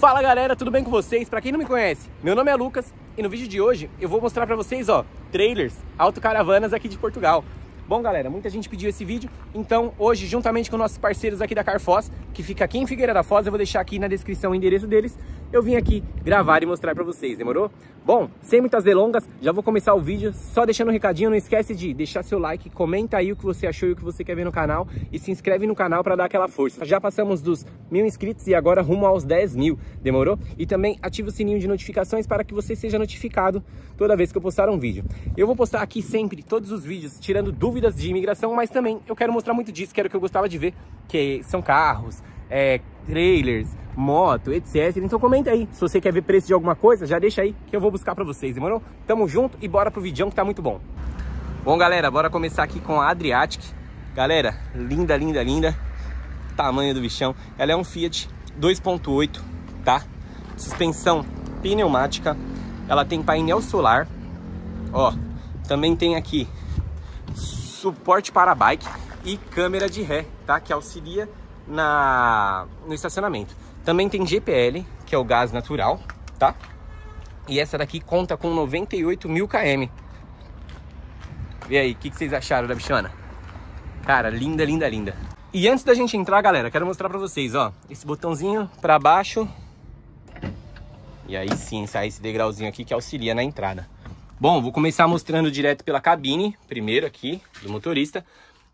Fala galera, tudo bem com vocês? Para quem não me conhece, meu nome é Lucas e no vídeo de hoje eu vou mostrar para vocês, ó, trailers, autocaravanas aqui de Portugal. Bom galera, muita gente pediu esse vídeo, então hoje juntamente com nossos parceiros aqui da Carfoz, que fica aqui em Figueira da Foz, eu vou deixar aqui na descrição o endereço deles, eu vim aqui gravar e mostrar para vocês, demorou? Bom, sem muitas delongas, já vou começar o vídeo, só deixando um recadinho, não esquece de deixar seu like, comenta aí o que você achou e o que você quer ver no canal e se inscreve no canal para dar aquela força. Já passamos dos mil inscritos e agora rumo aos 10 mil, demorou? E também ativa o sininho de notificações para que você seja notificado toda vez que eu postar um vídeo. Eu vou postar aqui sempre todos os vídeos, tirando dúvidas de imigração, mas também eu quero mostrar muito disso, que era o que eu gostava de ver, que são carros, é, trailers, moto, etc. Então comenta aí. Se você quer ver preço de alguma coisa, já deixa aí que eu vou buscar pra vocês, demorou? Tamo junto e bora pro vídeo que tá muito bom. Bom, galera, bora começar aqui com a Adriatic. Galera, linda, linda, linda. Tamanho do bichão. Ela é um Fiat 2.8, tá? Suspensão pneumática. Ela tem painel solar. Ó, também tem aqui suporte para bike e câmera de ré, tá? Que auxilia na, no estacionamento. Também tem GPL, que é o gás natural, tá? E essa daqui conta com 98 mil km. E aí, o que, que, vocês acharam da bichona? Cara, linda, linda, linda. E antes da gente entrar, galera, quero mostrar pra vocês, ó. Esse botãozinho pra baixo. E aí sim, sai esse degrauzinho aqui que auxilia na entrada. Bom, vou começar mostrando direto pela cabine, primeiro aqui, do motorista.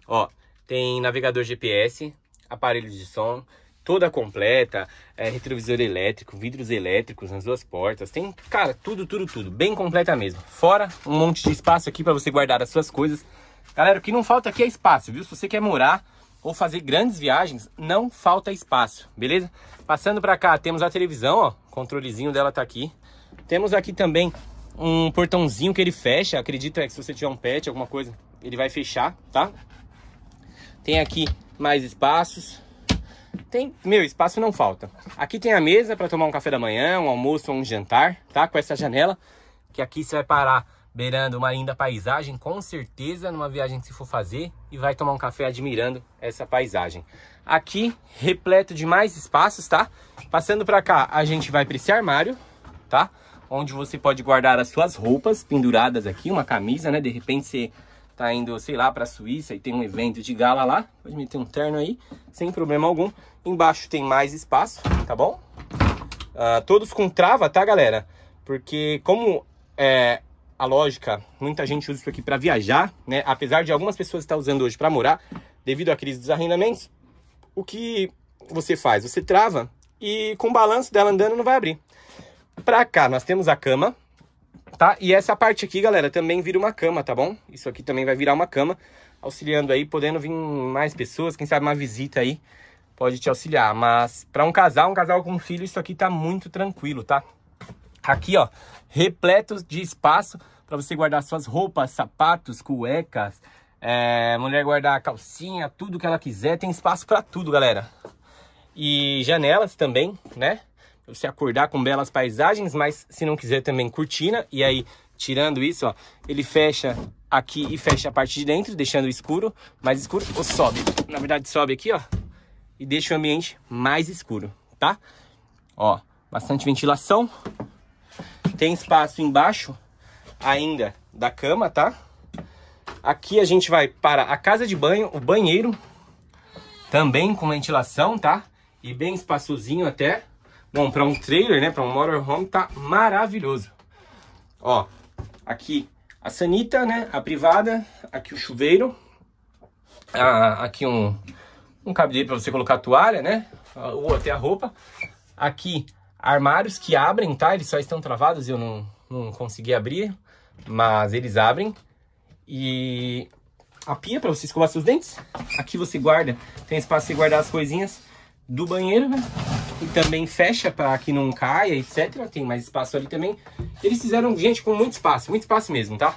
Ó, tem navegador GPS, aparelhos de som, toda completa, é, retrovisor elétrico, vidros elétricos nas duas portas, tem, cara, tudo, tudo, tudo, bem completa mesmo. Fora um monte de espaço aqui para você guardar as suas coisas. Galera, o que não falta aqui é espaço, viu? Se você quer morar ou fazer grandes viagens, não falta espaço, beleza? Passando para cá, temos a televisão, ó, o controlezinho dela tá aqui. Temos aqui também um portãozinho que ele fecha, acredito é que se você tiver um pet, alguma coisa, ele vai fechar, tá? Tem aqui mais espaços, tem, meu, espaço não falta. Aqui tem a mesa para tomar um café da manhã, um almoço ou um jantar, tá? Com essa janela, que aqui você vai parar beirando uma linda paisagem, com certeza, numa viagem que se for fazer, e vai tomar um café admirando essa paisagem. Aqui, repleto de mais espaços, tá? Passando para cá, a gente vai para esse armário, tá? Onde você pode guardar as suas roupas penduradas aqui, uma camisa, né? De repente você tá indo, sei lá, para a Suíça e tem um evento de gala lá, pode meter um terno aí, sem problema algum. Embaixo tem mais espaço, tá bom? Uh, todos com trava, tá, galera? Porque como é, a lógica, muita gente usa isso aqui para viajar, né? Apesar de algumas pessoas estar usando hoje para morar, devido à crise dos arrendamentos, o que você faz? Você trava e com o balanço dela andando não vai abrir. Para cá, nós temos a cama, tá? E essa parte aqui, galera, também vira uma cama, tá bom? Isso aqui também vai virar uma cama, auxiliando aí, podendo vir mais pessoas, quem sabe uma visita aí pode te auxiliar. Mas para um casal, um casal com um filho, isso aqui tá muito tranquilo, tá? Aqui, ó, repleto de espaço para você guardar suas roupas, sapatos, cuecas, é, mulher guardar calcinha, tudo que ela quiser, tem espaço para tudo, galera. E janelas também, né? você acordar com belas paisagens, mas se não quiser também cortina. E aí, tirando isso, ó, ele fecha aqui e fecha a parte de dentro, deixando escuro, mais escuro, ou sobe. Na verdade, sobe aqui, ó, e deixa o ambiente mais escuro, tá? Ó, bastante ventilação. Tem espaço embaixo ainda da cama, tá? Aqui a gente vai para a casa de banho, o banheiro, também com ventilação, tá? E bem espaçozinho até. Bom, para um trailer, né, para um motorhome, tá maravilhoso. Ó, aqui a sanita, né, a privada, aqui o chuveiro, a, aqui um, um cabideiro para você colocar a toalha, né, ou até a roupa. Aqui armários que abrem, tá, eles só estão travados, eu não, não consegui abrir, mas eles abrem. E a pia para você escovar seus dentes. Aqui você guarda, tem espaço para guardar as coisinhas do banheiro, né? e também fecha para que não caia, etc. Tem mais espaço ali também. Eles fizeram, gente, com muito espaço, muito espaço mesmo, tá?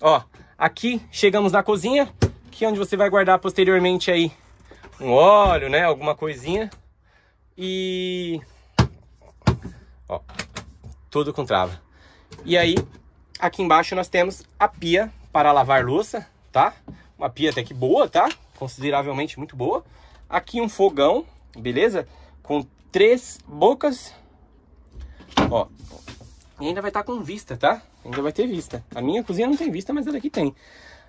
Ó, aqui chegamos na cozinha, que é onde você vai guardar posteriormente aí um óleo, né? Alguma coisinha. E... Ó, tudo com trava. E aí, aqui embaixo nós temos a pia para lavar louça, tá? Uma pia até que boa, tá? Consideravelmente muito boa. Aqui um fogão, beleza? com três bocas. Ó. E ainda vai estar tá com vista, tá? Ainda vai ter vista. A minha cozinha não tem vista, mas ela aqui tem.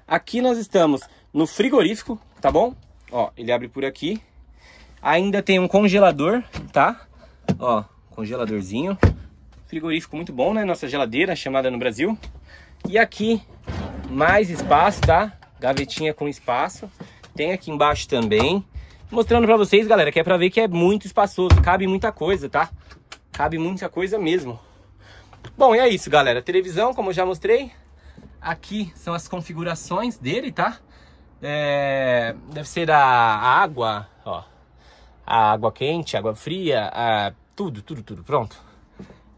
Aqui nós estamos no frigorífico, tá bom? Ó, ele abre por aqui. Ainda tem um congelador, tá? Ó, congeladorzinho. Frigorífico muito bom, né? Nossa geladeira, chamada no Brasil. E aqui, mais espaço, tá? Gavetinha com espaço. Tem aqui embaixo também mostrando pra vocês, galera, que é pra ver que é muito espaçoso, cabe muita coisa, tá? Cabe muita coisa mesmo. Bom, e é isso, galera. Televisão, como eu já mostrei, aqui são as configurações dele, tá? É... deve ser a água, ó, a água quente, a água fria, a... tudo, tudo, tudo, pronto.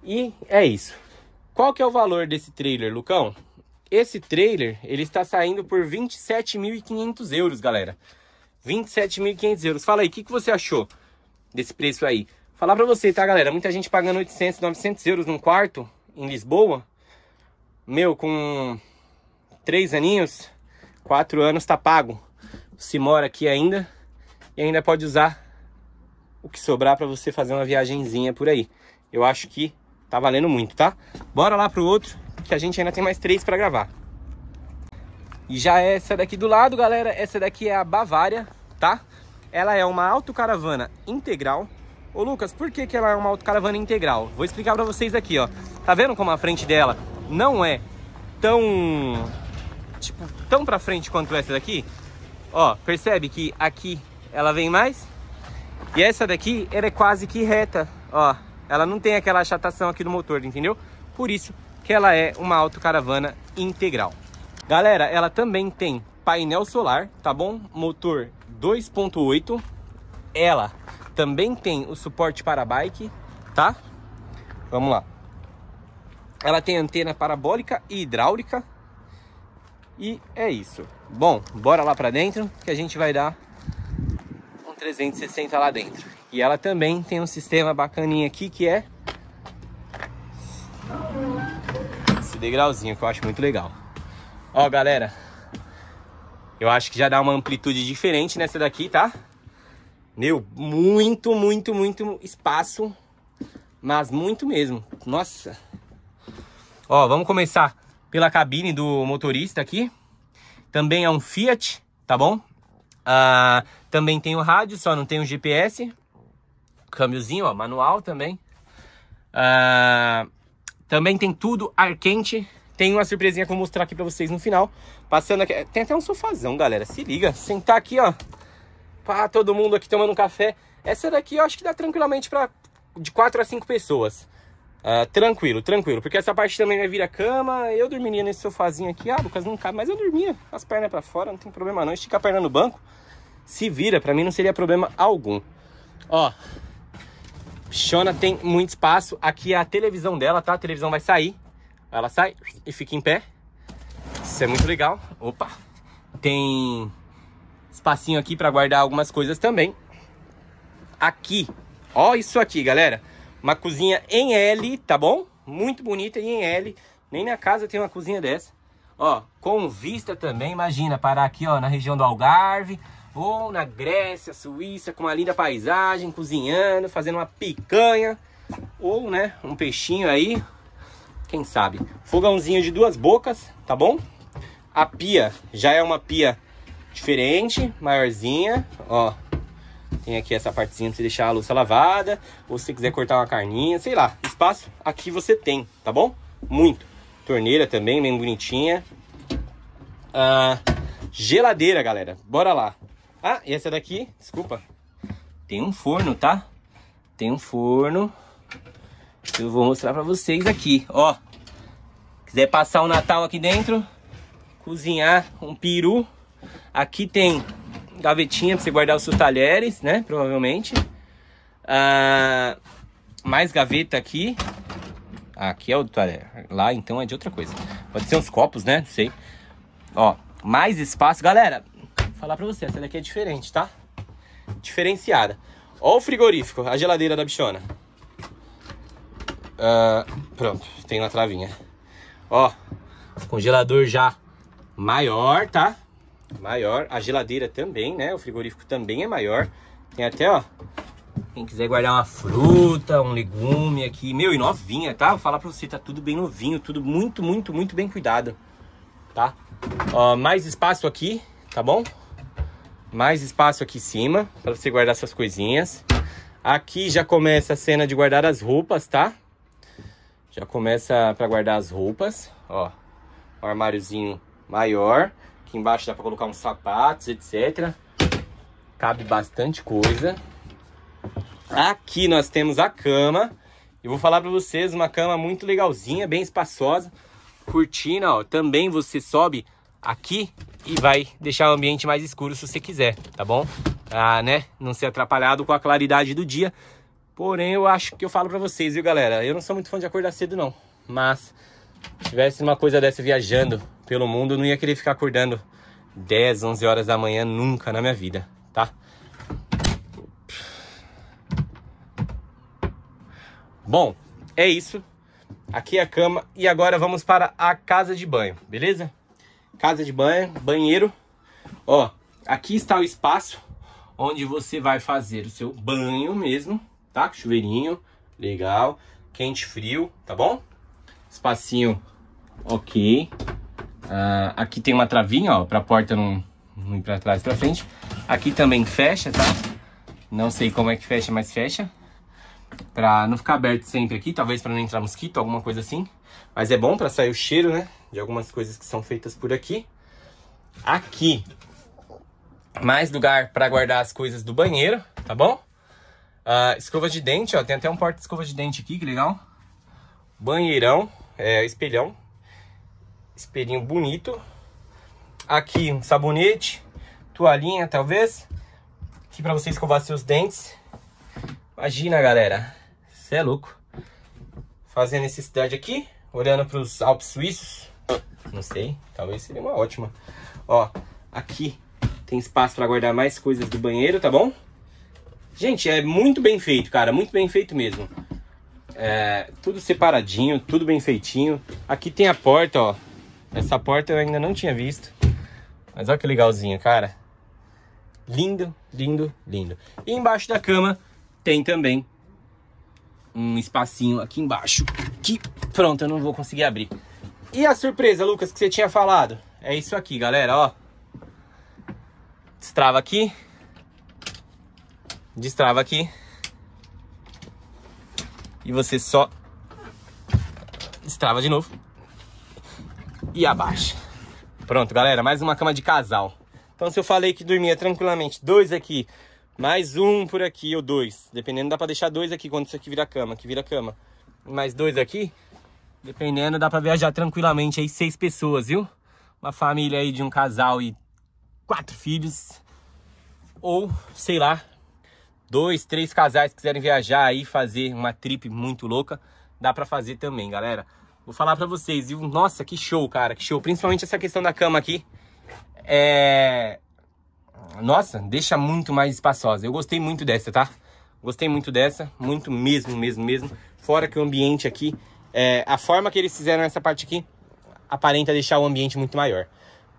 E é isso. Qual que é o valor desse trailer, Lucão? Esse trailer, ele está saindo por 27.500 euros, galera. 27.500 euros. Fala aí, o que, que você achou desse preço aí? Falar pra você, tá, galera? Muita gente pagando 800, 900 euros num quarto em Lisboa. Meu, com três aninhos, quatro anos, tá pago. Se mora aqui ainda e ainda pode usar o que sobrar para você fazer uma viagenzinha por aí. Eu acho que tá valendo muito, tá? Bora lá pro outro, que a gente ainda tem mais três para gravar. E já essa daqui do lado, galera, essa daqui é a Bavária, tá? Ela é uma autocaravana integral. Ô Lucas, por que, que ela é uma autocaravana integral? Vou explicar para vocês aqui, ó. Tá vendo como a frente dela não é tão, tipo, tão pra frente quanto essa daqui? Ó, percebe que aqui ela vem mais? E essa daqui, ela é quase que reta, ó. Ela não tem aquela achatação aqui do motor, entendeu? Por isso que ela é uma autocaravana integral. Galera, ela também tem painel solar, tá bom? Motor 2.8. Ela também tem o suporte para bike, tá? Vamos lá. Ela tem antena parabólica e hidráulica. E é isso. Bom, bora lá para dentro que a gente vai dar um 360 lá dentro. E ela também tem um sistema bacaninha aqui que é esse degrauzinho que eu acho muito legal. Ó, galera. Eu acho que já dá uma amplitude diferente nessa daqui, tá? Meu, muito, muito, muito espaço. Mas muito mesmo. Nossa. Ó, vamos começar pela cabine do motorista aqui. Também é um Fiat, tá bom? Ah, também tem o rádio, só não tem o GPS. Câmbiozinho, ó, manual também. Ah, também tem tudo ar quente. Tem uma surpresinha que eu vou mostrar aqui pra vocês no final. Passando aqui. Tem até um sofazão, galera. Se liga. Sentar aqui, ó. Pá, todo mundo aqui tomando um café. Essa daqui eu acho que dá tranquilamente pra... De quatro a cinco pessoas. Uh, tranquilo, tranquilo. Porque essa parte também vai vir a cama. Eu dormiria nesse sofazinho aqui. Ah, Lucas, não cabe. Mas eu dormia. As pernas pra fora, não tem problema não. Estica a perna no banco. Se vira. Pra mim não seria problema algum. Ó. Shona tem muito espaço. Aqui é a televisão dela, tá? A televisão vai sair. Ela sai e fica em pé. Isso é muito legal. Opa! Tem espacinho aqui para guardar algumas coisas também. Aqui, ó isso aqui, galera. Uma cozinha em L, tá bom? Muito bonita e em L. Nem na casa tem uma cozinha dessa. Ó, com vista também, imagina, parar aqui, ó, na região do Algarve ou na Grécia, Suíça, com uma linda paisagem, cozinhando, fazendo uma picanha ou, né, um peixinho aí, quem sabe. Fogãozinho de duas bocas, tá bom? A pia já é uma pia diferente, maiorzinha, ó. Tem aqui essa partezinha pra você deixar a louça lavada, ou se você quiser cortar uma carninha, sei lá. Espaço aqui você tem, tá bom? Muito. Torneira também, bem bonitinha. Ah, geladeira, galera. Bora lá. Ah, e essa daqui, desculpa. Tem um forno, tá? Tem um forno. Eu vou mostrar pra vocês aqui, ó. Quiser passar o um Natal aqui dentro, cozinhar um peru. Aqui tem gavetinha pra você guardar os seus talheres, né? Provavelmente. Ah, mais gaveta aqui. Ah, aqui é o talher. Lá então é de outra coisa. Pode ser uns copos, né? Não sei. Ó, mais espaço. Galera, vou falar pra você, essa daqui é diferente, tá? Diferenciada. Ó o frigorífico, a geladeira da bichona. Uh, pronto, tem na travinha. Ó, congelador já maior, tá? Maior. A geladeira também, né? O frigorífico também é maior. Tem até, ó, quem quiser guardar uma fruta, um legume aqui. Meu, e novinha, tá? Vou falar pra você, tá tudo bem novinho, tudo muito, muito, muito bem cuidado. Tá? Ó, mais espaço aqui, tá bom? Mais espaço aqui em cima, pra você guardar suas coisinhas. Aqui já começa a cena de guardar as roupas, tá? Já começa para guardar as roupas, ó. Um armáriozinho maior. Aqui embaixo dá para colocar uns sapatos, etc. Cabe bastante coisa. Aqui nós temos a cama. Eu vou falar para vocês, uma cama muito legalzinha, bem espaçosa. Cortina, ó, também você sobe aqui e vai deixar o ambiente mais escuro se você quiser, tá bom? Ah, né? Não ser atrapalhado com a claridade do dia. Porém, eu acho que eu falo pra vocês, viu, galera? Eu não sou muito fã de acordar cedo, não. Mas, se tivesse uma coisa dessa viajando pelo mundo, eu não ia querer ficar acordando 10, 11 horas da manhã nunca na minha vida, tá? Bom, é isso. Aqui é a cama e agora vamos para a casa de banho, beleza? Casa de banho, banheiro. Ó, aqui está o espaço onde você vai fazer o seu banho mesmo tá? Chuveirinho, legal. Quente, frio, tá bom? Espacinho, ok. Uh, aqui tem uma travinha, ó, pra porta não, não ir pra trás, pra frente. Aqui também fecha, tá? Não sei como é que fecha, mas fecha. Pra não ficar aberto sempre aqui, talvez pra não entrar mosquito, alguma coisa assim. Mas é bom pra sair o cheiro, né? De algumas coisas que são feitas por aqui. Aqui, mais lugar pra guardar as coisas do banheiro, tá bom? Uh, escova de dente, ó. Tem até um porta escova de dente aqui, que legal. Banheirão, é, espelhão. Espelhinho bonito. Aqui, um sabonete. Toalhinha, talvez. Aqui pra você escovar seus dentes. Imagina, galera. Você é louco. Fazendo essa cidade aqui. Olhando para os Alpes suíços. Não sei. Talvez seria uma ótima. Ó, aqui tem espaço para guardar mais coisas do banheiro, tá bom? Gente, é muito bem feito, cara, muito bem feito mesmo. É, tudo separadinho, tudo bem feitinho. Aqui tem a porta, ó. Essa porta eu ainda não tinha visto. Mas olha que legalzinho, cara. Lindo, lindo, lindo. E embaixo da cama tem também um espacinho aqui embaixo. Que pronto, eu não vou conseguir abrir. E a surpresa, Lucas, que você tinha falado? É isso aqui, galera, ó. Destrava aqui destrava aqui. E você só destrava de novo. E abaixa. Pronto, galera, mais uma cama de casal. Então, se eu falei que dormia tranquilamente dois aqui, mais um por aqui ou dois. Dependendo, dá pra deixar dois aqui quando isso aqui vira cama, que vira cama. Mais dois aqui, dependendo, dá pra viajar tranquilamente aí seis pessoas, viu? Uma família aí de um casal e quatro filhos. Ou, sei lá, dois, três casais quiserem viajar aí, fazer uma trip muito louca, dá para fazer também, galera. Vou falar para vocês, viu? Nossa, que show, cara, que show. Principalmente essa questão da cama aqui. É... Nossa, deixa muito mais espaçosa. Eu gostei muito dessa, tá? Gostei muito dessa, muito mesmo, mesmo, mesmo. Fora que o ambiente aqui, é... a forma que eles fizeram essa parte aqui, aparenta deixar o ambiente muito maior.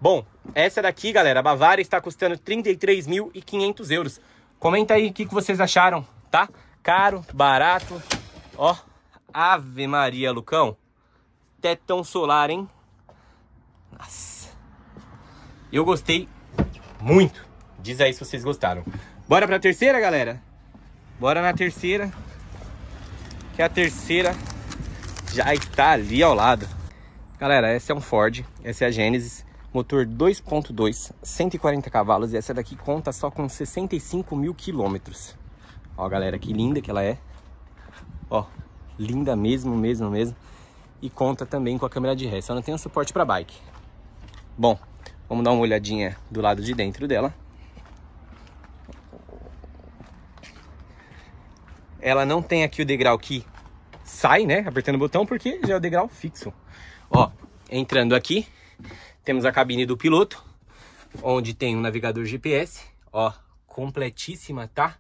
Bom, essa daqui, galera, a Bavária está custando 33.500 euros. Comenta aí o que, que vocês acharam, tá? Caro, barato, ó. Ave Maria, Lucão. Tetão solar, hein? Nossa. Eu gostei muito. Diz aí se vocês gostaram. Bora pra terceira, galera? Bora na terceira. Que a terceira já está ali ao lado. Galera, essa é um Ford. Essa é a Gênesis motor 2.2, 140 cavalos, e essa daqui conta só com 65 mil quilômetros. Ó, galera, que linda que ela é. Ó, linda mesmo, mesmo, mesmo. E conta também com a câmera de ré, só não tem um suporte para bike. Bom, vamos dar uma olhadinha do lado de dentro dela. Ela não tem aqui o degrau que sai, né, apertando o botão, porque já é o degrau fixo. Ó, entrando aqui, temos a cabine do piloto, onde tem um navegador GPS, ó, completíssima, tá?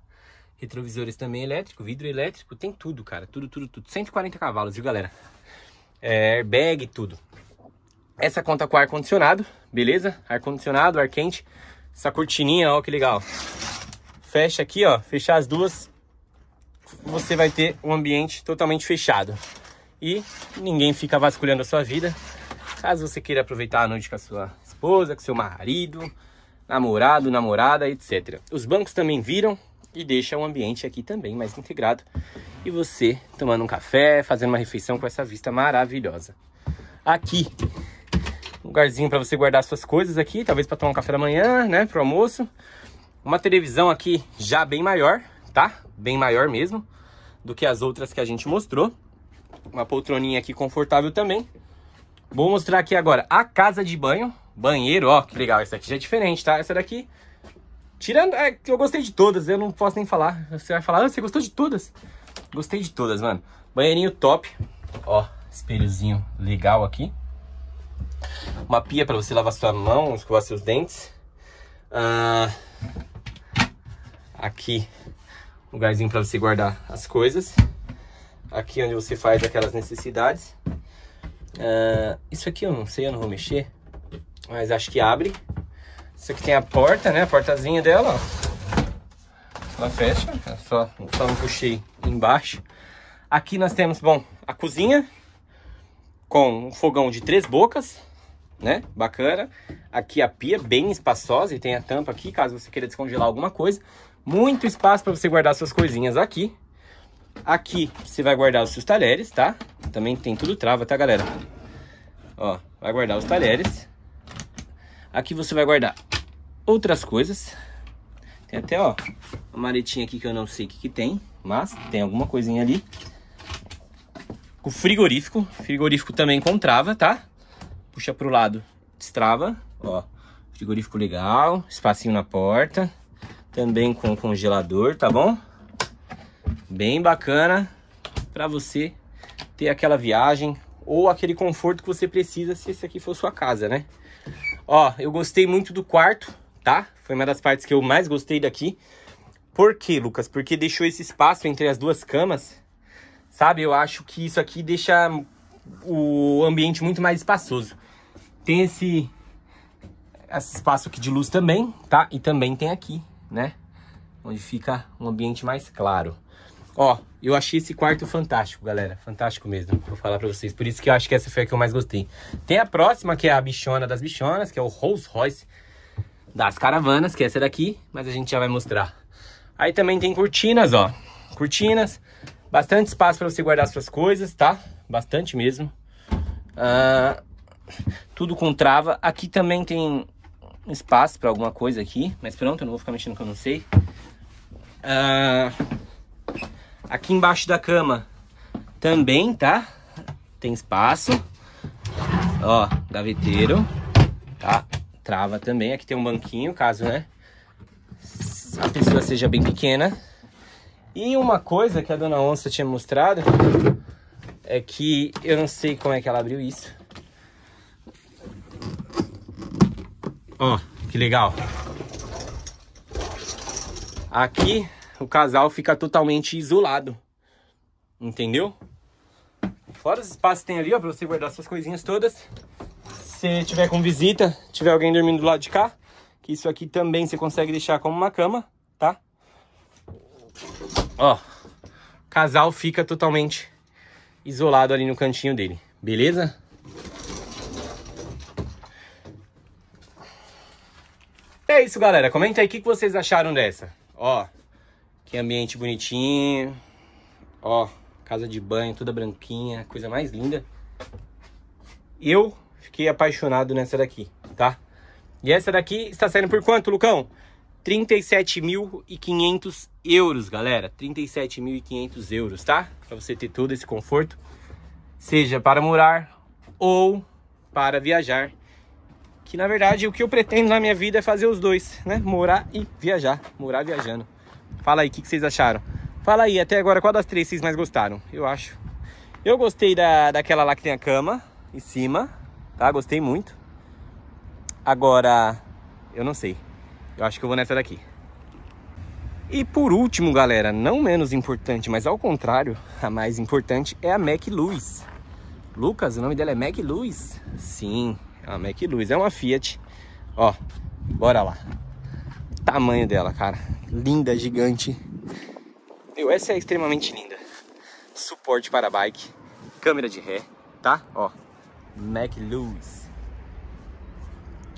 Retrovisores também elétrico, vidro elétrico, tem tudo, cara. Tudo, tudo, tudo. 140 cavalos, viu, galera? É, airbag, tudo. Essa conta com ar-condicionado, beleza? Ar-condicionado, ar quente. Essa cortininha, ó, que legal. Fecha aqui, ó. Fechar as duas, você vai ter um ambiente totalmente fechado. E ninguém fica vasculhando a sua vida. Caso você queira aproveitar a noite com a sua esposa, com seu marido, namorado, namorada, etc. Os bancos também viram e deixa o ambiente aqui também mais integrado. E você tomando um café, fazendo uma refeição com essa vista maravilhosa. Aqui, um lugarzinho para você guardar suas coisas aqui, talvez para tomar um café da manhã, né, o almoço. Uma televisão aqui já bem maior, tá? Bem maior mesmo do que as outras que a gente mostrou. Uma poltroninha aqui confortável também. Vou mostrar aqui agora a casa de banho, banheiro, ó, que legal, essa aqui já é diferente, tá? Essa daqui, tirando, é, eu gostei de todas, eu não posso nem falar, você vai falar, ah, você gostou de todas? Gostei de todas, mano. Banheirinho top, ó, espelhozinho legal aqui. Uma pia para você lavar sua mão, escovar seus dentes. Ah, aqui, lugarzinho para você guardar as coisas. Aqui onde você faz aquelas necessidades. Uh, isso aqui eu não sei, eu não vou mexer. Mas acho que abre. Isso aqui tem a porta, né? A portazinha dela, ó. Ela fecha, é só, só não puxei embaixo. Aqui nós temos, bom, a cozinha com um fogão de três bocas, né? Bacana. Aqui a pia bem espaçosa e tem a tampa aqui, caso você queira descongelar alguma coisa. Muito espaço para você guardar suas coisinhas aqui. Aqui você vai guardar os seus talheres, tá? Também tem tudo trava, tá, galera? Ó, vai guardar os talheres. Aqui você vai guardar outras coisas. Tem até, ó, uma maletinha aqui que eu não sei o que, que tem, mas tem alguma coisinha ali. O frigorífico, frigorífico também com trava, tá? Puxa pro lado, destrava, ó. Frigorífico legal, espacinho na porta, também com congelador, tá bom? bem bacana para você ter aquela viagem ou aquele conforto que você precisa se esse aqui for sua casa, né? Ó, eu gostei muito do quarto, tá? Foi uma das partes que eu mais gostei daqui. Por quê, Lucas? Porque deixou esse espaço entre as duas camas, sabe? Eu acho que isso aqui deixa o ambiente muito mais espaçoso. Tem esse, esse espaço aqui de luz também, tá? E também tem aqui, né? onde fica um ambiente mais claro. Ó, eu achei esse quarto fantástico, galera. Fantástico mesmo, vou falar pra vocês. Por isso que eu acho que essa foi a que eu mais gostei. Tem a próxima, que é a bichona das bichonas, que é o Rolls Royce das caravanas, que é essa daqui, mas a gente já vai mostrar. Aí também tem cortinas, ó. Cortinas, bastante espaço pra você guardar suas coisas, tá? Bastante mesmo. Uh, tudo com trava. Aqui também tem espaço pra alguma coisa aqui, mas pronto, eu não vou ficar mexendo que eu não sei. Uh, aqui embaixo da cama também, tá? Tem espaço. Ó, gaveteiro. Tá? Trava também. Aqui tem um banquinho, caso, né? A pessoa seja bem pequena. E uma coisa que a dona Onça tinha mostrado é que eu não sei como é que ela abriu isso. Ó, oh, que legal. Aqui o casal fica totalmente isolado. Entendeu? Fora os espaços que tem ali, ó, pra você guardar suas coisinhas todas. Se tiver com visita, tiver alguém dormindo do lado de cá, que isso aqui também você consegue deixar como uma cama, tá? Ó, casal fica totalmente isolado ali no cantinho dele, beleza? É isso, galera. Comenta aí o que vocês acharam dessa. Ó, que ambiente bonitinho. Ó, casa de banho toda branquinha, coisa mais linda. Eu fiquei apaixonado nessa daqui, tá? E essa daqui está saindo por quanto, Lucão? 37.500 euros, galera. 37.500 euros, tá? Para você ter todo esse conforto, seja para morar ou para viajar que na verdade o que eu pretendo na minha vida é fazer os dois, né? Morar e viajar. Morar viajando. Fala aí, o que, que, vocês acharam? Fala aí, até agora, qual das três vocês mais gostaram? Eu acho. Eu gostei da, daquela lá que tem a cama em cima, tá? Gostei muito. Agora, eu não sei. Eu acho que eu vou nessa daqui. E por último, galera, não menos importante, mas ao contrário, a mais importante é a Mac Lewis. Lucas, o nome dela é Mac Lewis? Sim, a ah, mas luz. É uma Fiat. Ó, bora lá. Tamanho dela, cara. Linda, gigante. Meu, essa é extremamente linda. Suporte para bike. Câmera de ré, tá? Ó, Mac Lewis.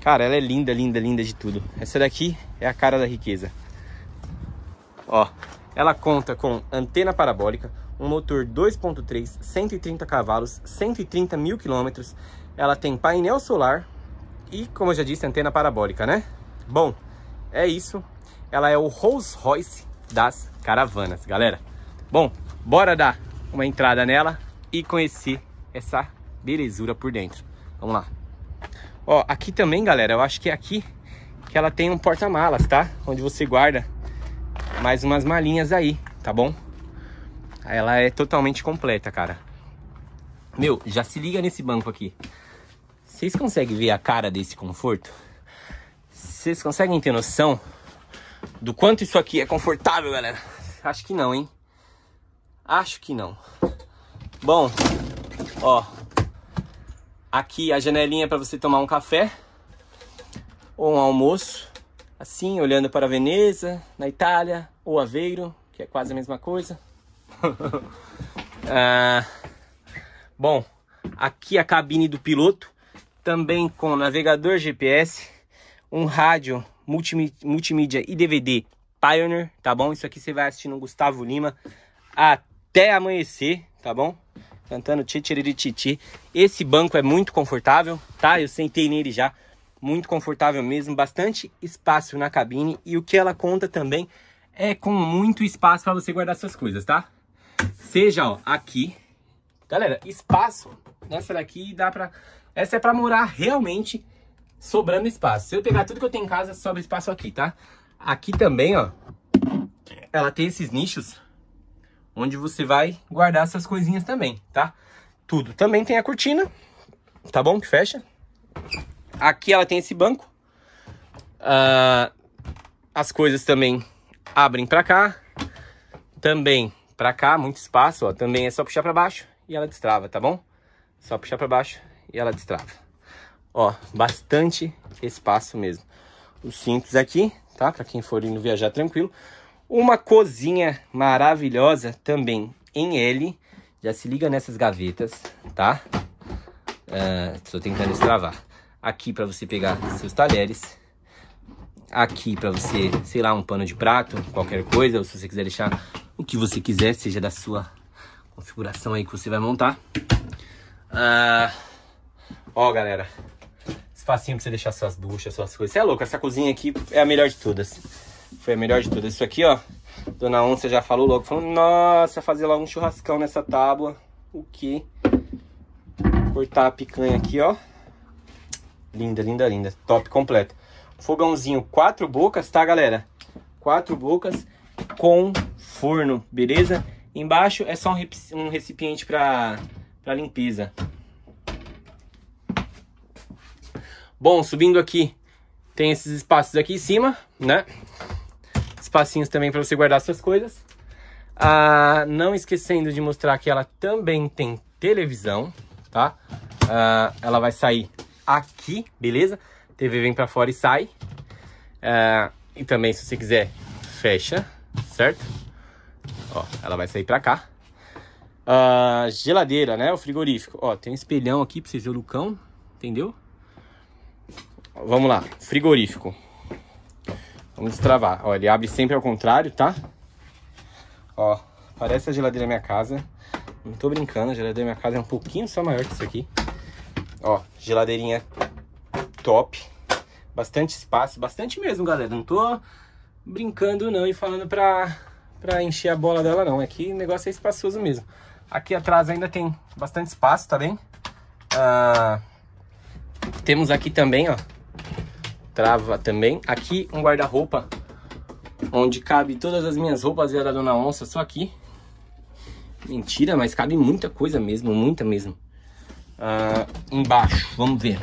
Cara, ela é linda, linda, linda de tudo. Essa daqui é a cara da riqueza. Ó, ela conta com antena parabólica, um motor 2.3, 130 cavalos, 130 mil quilômetros, ela tem painel solar e, como eu já disse, antena parabólica, né? Bom, é isso. Ela é o Rolls Royce das caravanas, galera. Bom, bora dar uma entrada nela e conhecer essa belezura por dentro. Vamos lá. Ó, aqui também, galera, eu acho que é aqui que ela tem um porta-malas, tá? Onde você guarda mais umas malinhas aí, tá bom? Ela é totalmente completa, cara. Meu, já se liga nesse banco aqui. Vocês conseguem ver a cara desse conforto? Vocês conseguem ter noção do quanto isso aqui é confortável, galera? Acho que não, hein? Acho que não. Bom, ó. Aqui a janelinha para você tomar um café ou um almoço, assim, olhando para Veneza, na Itália, ou Aveiro, que é quase a mesma coisa. ah, bom, aqui a cabine do piloto, também com navegador GPS, um rádio multimídia e DVD Pioneer, tá bom? Isso aqui você vai assistindo Gustavo Lima até amanhecer, tá bom? Cantando titi titi. Esse banco é muito confortável, tá? Eu sentei nele já, muito confortável mesmo, bastante espaço na cabine e o que ela conta também é com muito espaço para você guardar suas coisas, tá? Seja ó, aqui, galera, espaço nessa daqui dá para essa é para morar realmente sobrando espaço. Se eu pegar tudo que eu tenho em casa, sobra espaço aqui, tá? Aqui também, ó, ela tem esses nichos onde você vai guardar essas coisinhas também, tá? Tudo. Também tem a cortina, tá bom? Que fecha. Aqui ela tem esse banco. Uh, as coisas também abrem para cá. Também para cá, muito espaço, ó. Também é só puxar para baixo e ela destrava, tá bom? Só puxar para baixo e ela destrava. Ó, bastante espaço mesmo. Os cintos aqui, tá? Para quem for indo viajar tranquilo. Uma cozinha maravilhosa também em L. Já se liga nessas gavetas, tá? Uh, tô tentando destravar. Aqui para você pegar seus talheres. Aqui para você, sei lá, um pano de prato, qualquer coisa. Ou se você quiser deixar o que você quiser, seja da sua configuração aí que você vai montar. Uh, Ó, galera. Espacinho pra você deixar suas buchas, suas coisas. Você é louco, essa cozinha aqui é a melhor de todas. Foi a melhor de todas. Isso aqui, ó. Dona Onça já falou logo. Falou, nossa, fazer logo um churrascão nessa tábua. O quê? Cortar a picanha aqui, ó. Linda, linda, linda. Top completo. Fogãozinho quatro bocas, tá, galera? Quatro bocas com forno, beleza? Embaixo é só um, recipiente para limpeza. Bom, subindo aqui, tem esses espaços aqui em cima, né? Espacinhos também para você guardar suas coisas. Ah, não esquecendo de mostrar que ela também tem televisão, tá? Ah, ela vai sair aqui, beleza? TV vem para fora e sai. Ah, e também, se você quiser, fecha, certo? Ó, ela vai sair para cá. Ah, geladeira, né? O frigorífico. Ó, tem um espelhão aqui para vocês verem o Lucão, entendeu? Vamos lá, frigorífico. Vamos destravar. Ó, ele abre sempre ao contrário, tá? Ó, parece a geladeira da minha casa. Não tô brincando, a geladeira da minha casa é um pouquinho só maior que isso aqui. Ó, geladeirinha top. Bastante espaço, bastante mesmo, galera. Não tô brincando não e falando pra, pra encher a bola dela não. Aqui é o negócio é espaçoso mesmo. Aqui atrás ainda tem bastante espaço, tá bem? Ah, temos aqui também, ó, trava também. Aqui um guarda-roupa, onde cabe todas as minhas roupas e a da Dona Onça só aqui. Mentira, mas cabe muita coisa mesmo, muita mesmo. Ah, embaixo, vamos ver.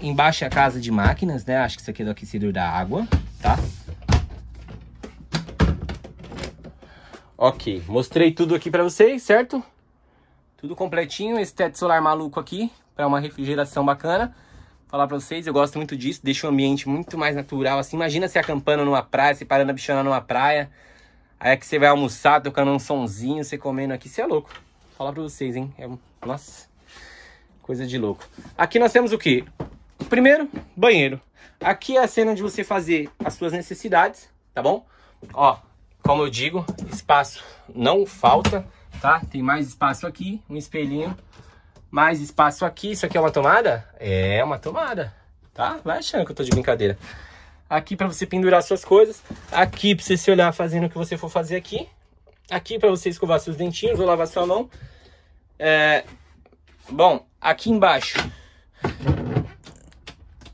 Embaixo é a casa de máquinas, né? Acho que isso aqui é do aquecedor da água, tá? Ok, mostrei tudo aqui pra vocês, certo? Tudo completinho, esse teto solar maluco aqui, para uma refrigeração bacana falar pra vocês, eu gosto muito disso, deixa o ambiente muito mais natural, assim, imagina se acampando numa praia, se parando a bichona numa praia, aí é que você vai almoçar, tocando um sonzinho, você comendo aqui, você é louco, falar pra vocês, hein, é, nossa, coisa de louco. Aqui nós temos o que? Primeiro, banheiro. Aqui é a cena de você fazer as suas necessidades, tá bom? Ó, como eu digo, espaço não falta, tá? Tem mais espaço aqui, um espelhinho, mais espaço aqui. Isso aqui é uma tomada? É uma tomada, tá? Vai achando que eu tô de brincadeira. Aqui para você pendurar suas coisas. Aqui para você se olhar fazendo o que você for fazer aqui. Aqui para você escovar seus dentinhos ou lavar sua mão. É... Bom, aqui embaixo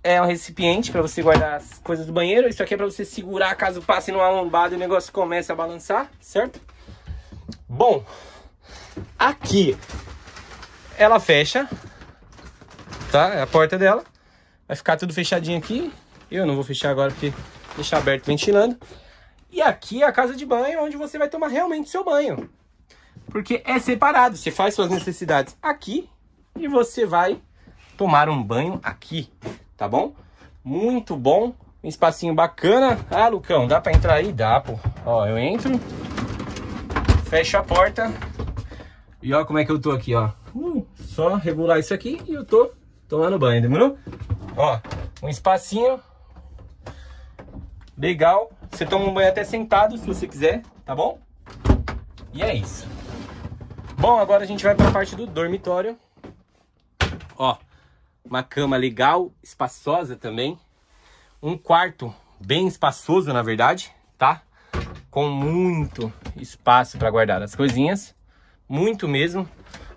é um recipiente para você guardar as coisas do banheiro. Isso aqui é para você segurar caso passe numa lombada e o negócio comece a balançar, certo? Bom, aqui ela fecha, tá? É a porta dela. Vai ficar tudo fechadinho aqui. Eu não vou fechar agora porque deixar aberto ventilando. E aqui é a casa de banho onde você vai tomar realmente seu banho. Porque é separado, você faz suas necessidades aqui e você vai tomar um banho aqui, tá bom? Muito bom, um espacinho bacana. Ah, Lucão, dá pra entrar aí? Dá, pô. Ó, eu entro, fecho a porta e ó como é que eu tô aqui, ó. Só regular isso aqui e eu tô tomando banho, demorou? Ó, um espacinho legal. Você toma um banho até sentado, se você quiser, tá bom? E é isso. Bom, agora a gente vai para a parte do dormitório. Ó, uma cama legal, espaçosa também. Um quarto bem espaçoso, na verdade, tá? Com muito espaço para guardar as coisinhas. Muito mesmo,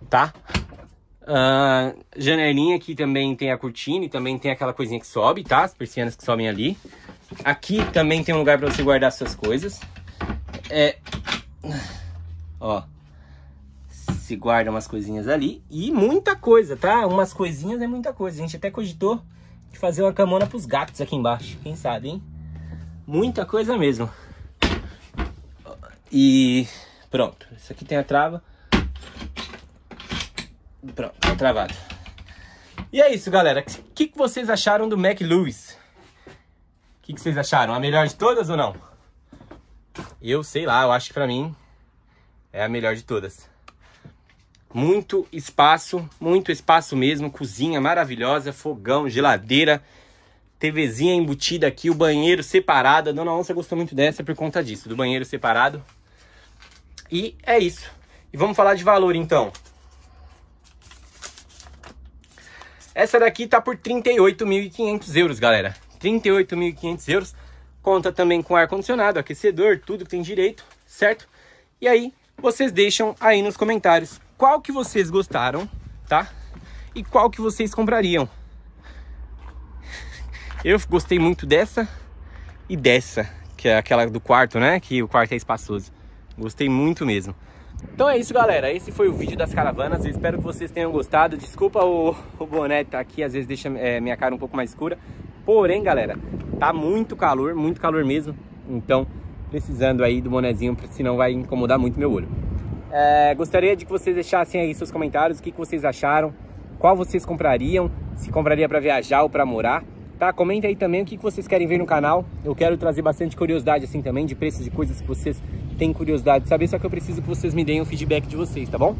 tá? Uh, janelinha aqui também tem a cortina e também tem aquela coisinha que sobe, tá? As persianas que sobem ali. Aqui também tem um lugar para você guardar suas coisas. É... Ó. Se guarda umas coisinhas ali. E muita coisa, tá? Umas coisinhas é muita coisa. A gente até cogitou de fazer uma camona pros gatos aqui embaixo. Quem sabe, hein? Muita coisa mesmo. E pronto. Isso aqui tem a trava. Pronto, tá travado. E é isso, galera. O que, que vocês acharam do Mac Lewis? O que, que vocês acharam? A melhor de todas ou não? Eu sei lá, eu acho que pra mim é a melhor de todas. Muito espaço, muito espaço mesmo. Cozinha maravilhosa, fogão, geladeira. TVzinha embutida aqui, o banheiro separado. A dona Onça gostou muito dessa por conta disso, do banheiro separado. E é isso. E vamos falar de valor então. Essa daqui tá por 38.500 euros, galera. 38.500 euros. Conta também com ar-condicionado, aquecedor, tudo que tem direito, certo? E aí, vocês deixam aí nos comentários qual que vocês gostaram, tá? E qual que vocês comprariam. Eu gostei muito dessa e dessa, que é aquela do quarto, né? Que o quarto é espaçoso. Gostei muito mesmo. Então é isso, galera. Esse foi o vídeo das caravanas. Eu espero que vocês tenham gostado. Desculpa o, o boné tá aqui, às vezes deixa é, minha cara um pouco mais escura. Porém, galera, tá muito calor, muito calor mesmo. Então, precisando aí do bonezinho, senão vai incomodar muito meu olho. É, gostaria de que vocês deixassem aí seus comentários, o que, que vocês acharam, qual vocês comprariam, se compraria para viajar ou para morar tá? Comenta aí também o que vocês querem ver no canal. Eu quero trazer bastante curiosidade assim também, de preços de coisas que vocês têm curiosidade de saber, só que eu preciso que vocês me deem o feedback de vocês, tá bom?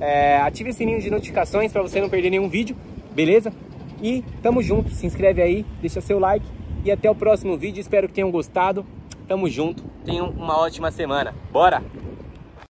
É, ative o sininho de notificações para você não perder nenhum vídeo, beleza? E tamo junto, se inscreve aí, deixa seu like e até o próximo vídeo. Espero que tenham gostado. Tamo junto, tenham uma ótima semana. Bora!